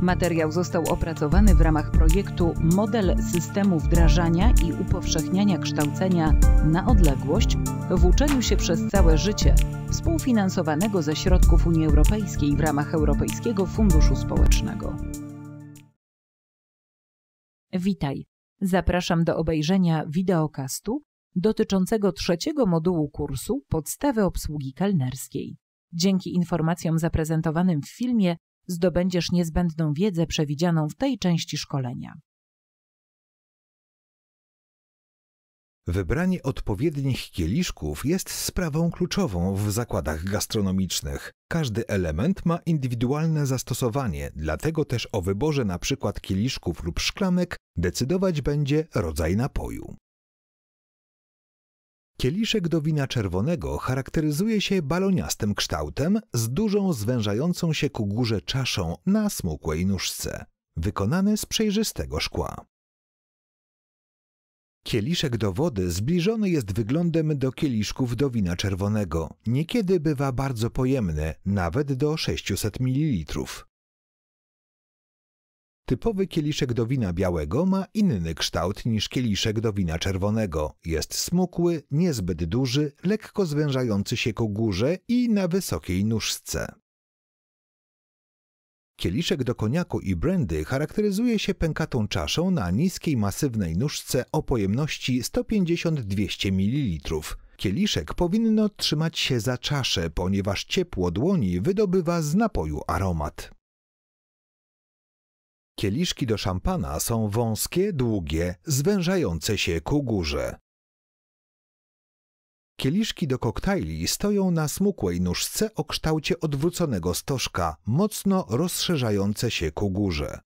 Materiał został opracowany w ramach projektu Model systemu wdrażania i upowszechniania kształcenia na odległość w uczeniu się przez całe życie, współfinansowanego ze środków Unii Europejskiej w ramach Europejskiego Funduszu Społecznego. Witaj. Zapraszam do obejrzenia wideokastu dotyczącego trzeciego modułu kursu Podstawy obsługi kelnerskiej. Dzięki informacjom zaprezentowanym w filmie zdobędziesz niezbędną wiedzę przewidzianą w tej części szkolenia. Wybranie odpowiednich kieliszków jest sprawą kluczową w zakładach gastronomicznych. Każdy element ma indywidualne zastosowanie, dlatego też o wyborze np. kieliszków lub szklanek decydować będzie rodzaj napoju. Kieliszek do wina czerwonego charakteryzuje się baloniastym kształtem z dużą zwężającą się ku górze czaszą na smukłej nóżce, wykonany z przejrzystego szkła. Kieliszek do wody zbliżony jest wyglądem do kieliszków do wina czerwonego. Niekiedy bywa bardzo pojemny, nawet do 600 ml. Typowy kieliszek do wina białego ma inny kształt niż kieliszek do wina czerwonego. Jest smukły, niezbyt duży, lekko zwężający się ku górze i na wysokiej nóżce. Kieliszek do koniaku i brandy charakteryzuje się pękatą czaszą na niskiej masywnej nóżce o pojemności 150-200 ml. Kieliszek powinno trzymać się za czaszę, ponieważ ciepło dłoni wydobywa z napoju aromat. Kieliszki do szampana są wąskie, długie, zwężające się ku górze. Kieliszki do koktajli stoją na smukłej nóżce o kształcie odwróconego stożka, mocno rozszerzające się ku górze.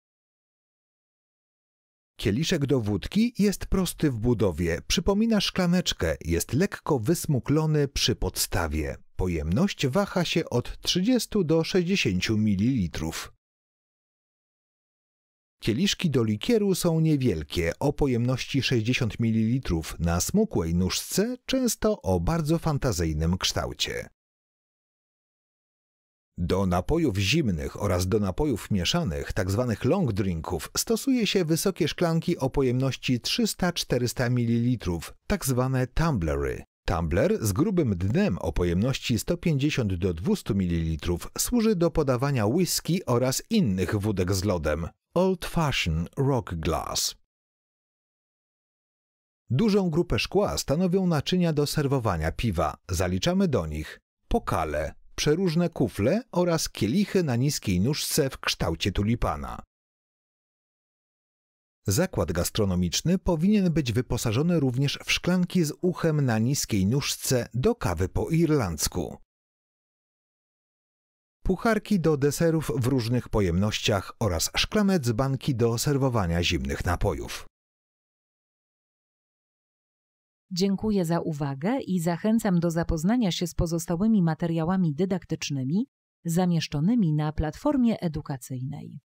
Kieliszek do wódki jest prosty w budowie, przypomina szklaneczkę, jest lekko wysmuklony przy podstawie. Pojemność waha się od 30 do 60 ml. Kieliszki do likieru są niewielkie, o pojemności 60 ml na smukłej nóżce, często o bardzo fantazyjnym kształcie. Do napojów zimnych oraz do napojów mieszanych, tzw. Tak long drinków, stosuje się wysokie szklanki o pojemności 300-400 ml, tzw. tumblery. Tumbler z grubym dnem o pojemności 150 200 ml służy do podawania whisky oraz innych wódek z lodem. Old fashioned Rock Glass. Dużą grupę szkła stanowią naczynia do serwowania piwa. Zaliczamy do nich pokale, przeróżne kufle oraz kielichy na niskiej nóżce w kształcie tulipana. Zakład gastronomiczny powinien być wyposażony również w szklanki z uchem na niskiej nóżce do kawy po irlandzku pucharki do deserów w różnych pojemnościach oraz szklane dzbanki do serwowania zimnych napojów. Dziękuję za uwagę i zachęcam do zapoznania się z pozostałymi materiałami dydaktycznymi zamieszczonymi na platformie edukacyjnej.